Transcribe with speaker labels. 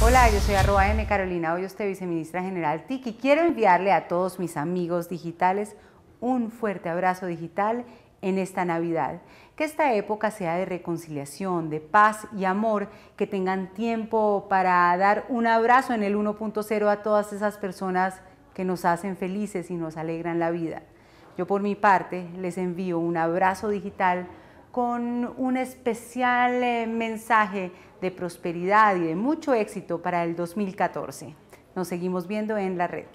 Speaker 1: Hola, yo soy arroba M Carolina Hoyos, viceministra general TIC y quiero enviarle a todos mis amigos digitales un fuerte abrazo digital en esta Navidad. Que esta época sea de reconciliación, de paz y amor, que tengan tiempo para dar un abrazo en el 1.0 a todas esas personas que nos hacen felices y nos alegran la vida. Yo por mi parte les envío un abrazo digital con un especial eh, mensaje de prosperidad y de mucho éxito para el 2014. Nos seguimos viendo en la red.